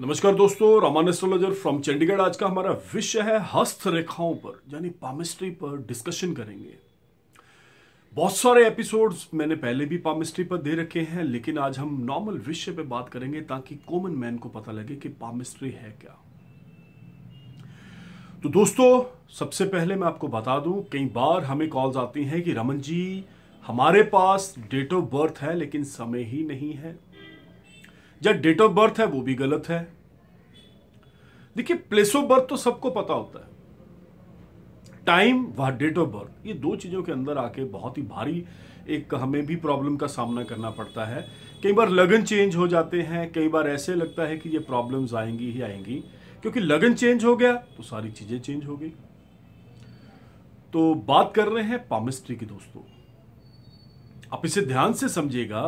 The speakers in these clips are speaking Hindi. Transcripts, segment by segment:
नमस्कार दोस्तों रामान एस्ट्रोलॉजर फ्रॉम चंडीगढ़ आज का हमारा विषय है हस्त रेखाओं पर यानी पामिस्ट्री पर डिस्कशन करेंगे बहुत सारे एपिसोड्स मैंने पहले भी पामिस्ट्री पर दे रखे हैं लेकिन आज हम नॉर्मल विषय पे बात करेंगे ताकि कॉमन मैन को पता लगे कि पामिस्ट्री है क्या तो दोस्तों सबसे पहले मैं आपको बता दूं कई बार हमें कॉल्स आती हैं कि रमन जी हमारे पास डेट ऑफ बर्थ है लेकिन समय ही नहीं है या डेट ऑफ बर्थ है वो भी गलत है देखिए प्लेस ऑफ बर्थ तो सबको पता होता है टाइम व डेट ऑफ बर्थ ये दो चीज़ों के अंदर आके बहुत ही भारी एक हमें भी प्रॉब्लम का सामना करना पड़ता है कई बार लगन चेंज हो जाते हैं कई बार ऐसे लगता है कि ये प्रॉब्लम्स आएंगी ही आएंगी क्योंकि लगन चेंज हो गया तो सारी चीज़ें चेंज हो गई तो बात कर रहे हैं पामिस्ट्री की दोस्तों आप इसे ध्यान से समझिएगा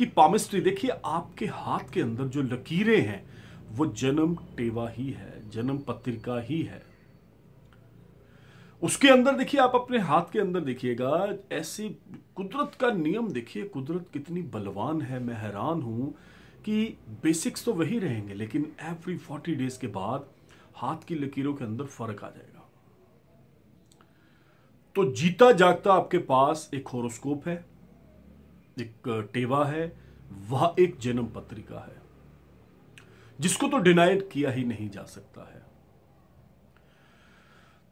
कि पामिस्ट्री देखिए आपके हाथ के अंदर जो लकीरें हैं वो जन्म टेवा ही है जन्म पत्रिका ही है उसके अंदर देखिए आप अपने हाथ के अंदर देखिएगा ऐसे कुदरत का नियम देखिए कुदरत कितनी बलवान है मैं हैरान हूं कि बेसिक्स तो वही रहेंगे लेकिन एवरी फोर्टी डेज के बाद हाथ की लकीरों के अंदर फर्क आ जाएगा तो जीता जागता आपके पास एक होरोस्कोप है एक टेवा है वह एक जन्म पत्रिका है जिसको तो डिनाइड किया ही नहीं जा सकता है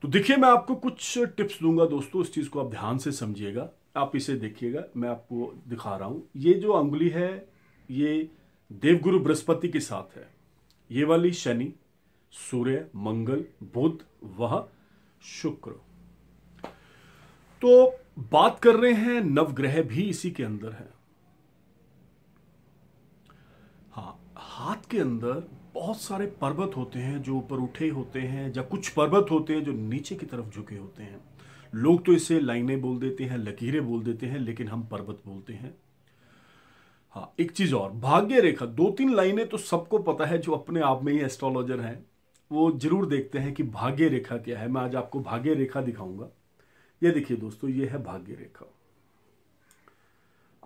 तो देखिए मैं आपको कुछ टिप्स दूंगा दोस्तों इस चीज़ को आप ध्यान से समझिएगा आप इसे देखिएगा मैं आपको दिखा रहा हूं ये जो अंगुली है ये देवगुरु बृहस्पति के साथ है ये वाली शनि सूर्य मंगल बुध वह शुक्र तो बात कर रहे हैं नवग्रह भी इसी के अंदर है हाँ हाथ के अंदर बहुत सारे पर्वत होते हैं जो ऊपर उठे होते हैं या कुछ पर्वत होते हैं जो नीचे की तरफ झुके होते हैं लोग तो इसे लाइनें बोल देते हैं लकीरें बोल देते हैं लेकिन हम पर्वत बोलते हैं हाँ एक चीज और भाग्य रेखा दो तीन लाइनें तो सबको पता है जो अपने आप में ही एस्ट्रोलॉजर हैं वो जरूर देखते हैं कि भाग्य रेखा क्या है मैं आज आपको भाग्य रेखा दिखाऊंगा ये देखिए दोस्तों ये है भाग्य रेखा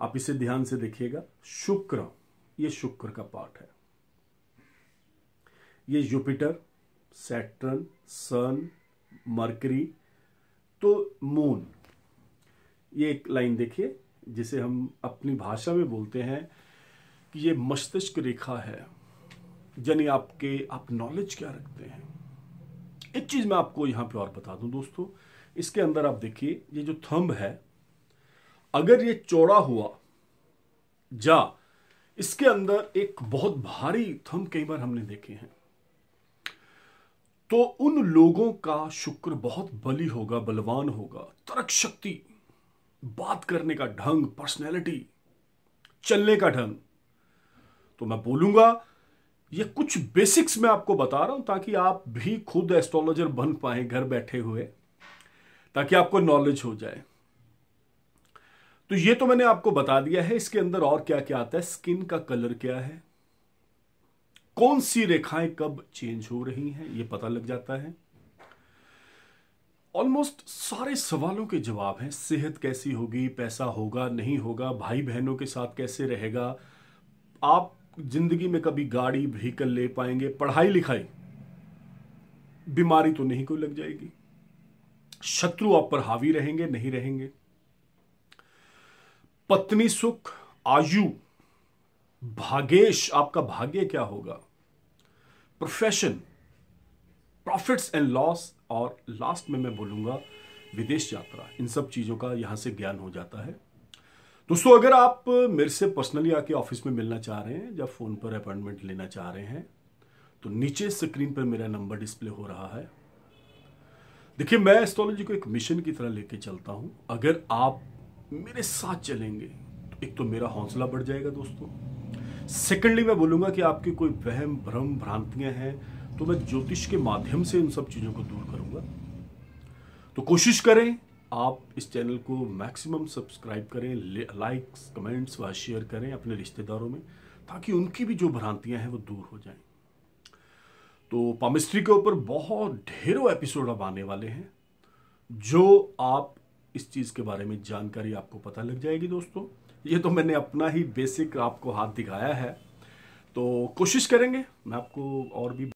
आप इसे ध्यान से देखिएगा शुक्र ये शुक्र का पार्ट है ये जुपिटर सैटर्न सन मर्करी तो मून ये एक लाइन देखिए जिसे हम अपनी भाषा में बोलते हैं कि ये मस्तिष्क रेखा है यानी आपके आप नॉलेज क्या रखते हैं एक चीज़ मैं आपको यहां पे और बता दूं दोस्तों इसके अंदर आप देखिए ये जो थंब है अगर ये चौड़ा हुआ जा इसके अंदर एक बहुत भारी थंब कई बार हमने देखे हैं तो उन लोगों का शुक्र बहुत बली होगा बलवान होगा तर्क शक्ति बात करने का ढंग पर्सनैलिटी चलने का ढंग तो मैं बोलूंगा ये कुछ बेसिक्स मैं आपको बता रहा हूं ताकि आप भी खुद एस्ट्रोलॉजर बन पाए घर बैठे हुए ताकि आपको नॉलेज हो जाए तो ये तो मैंने आपको बता दिया है इसके अंदर और क्या क्या आता है स्किन का कलर क्या है कौन सी रेखाएं कब चेंज हो रही हैं ये पता लग जाता है ऑलमोस्ट सारे सवालों के जवाब हैं सेहत कैसी होगी पैसा होगा नहीं होगा भाई बहनों के साथ कैसे रहेगा आप जिंदगी में कभी गाड़ी व्हीकल ले पाएंगे पढ़ाई लिखाई बीमारी तो नहीं कोई लग जाएगी शत्रु आप पर हावी रहेंगे नहीं रहेंगे पत्नी सुख आयु भागेश आपका भाग्य क्या होगा प्रोफेशन प्रॉफिट्स एंड लॉस और लास्ट में मैं बोलूंगा विदेश यात्रा इन सब चीज़ों का यहां से ज्ञान हो जाता है दोस्तों अगर आप मेरे से पर्सनली आके ऑफिस में मिलना चाह रहे हैं या फ़ोन पर अपॉइंटमेंट लेना चाह रहे हैं तो नीचे स्क्रीन पर मेरा नंबर डिस्प्ले हो रहा है देखिए मैं एस्ट्रोलॉजी को एक मिशन की तरह लेके चलता हूं अगर आप मेरे साथ चलेंगे तो एक तो मेरा हौसला बढ़ जाएगा दोस्तों सेकेंडली मैं बोलूंगा कि आपके कोई वहम भ्रम भ्रांतियां हैं तो मैं ज्योतिष के माध्यम से उन सब चीज़ों को दूर करूंगा तो कोशिश करें आप इस चैनल को मैक्सिमम सब्सक्राइब करें लाइक्स कमेंट्स व शेयर करें अपने रिश्तेदारों में ताकि उनकी भी जो भ्रांतियां हैं वो दूर हो जाएं तो पामिस्ट्री के ऊपर बहुत ढेरों एपिसोड अब आने वाले हैं जो आप इस चीज़ के बारे में जानकारी आपको पता लग जाएगी दोस्तों ये तो मैंने अपना ही बेसिक आपको हाथ दिखाया है तो कोशिश करेंगे मैं आपको और भी